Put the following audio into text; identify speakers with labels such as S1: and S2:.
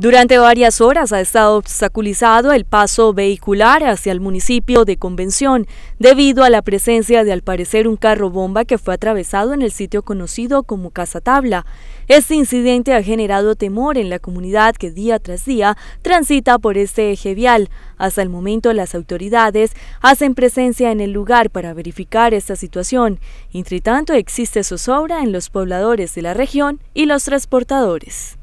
S1: Durante varias horas ha estado obstaculizado el paso vehicular hacia el municipio de Convención debido a la presencia de al parecer un carro bomba que fue atravesado en el sitio conocido como Casa Tabla. Este incidente ha generado temor en la comunidad que día tras día transita por este eje vial. Hasta el momento las autoridades hacen presencia en el lugar para verificar esta situación. Entre tanto existe zozobra en los pobladores de la región y los transportadores.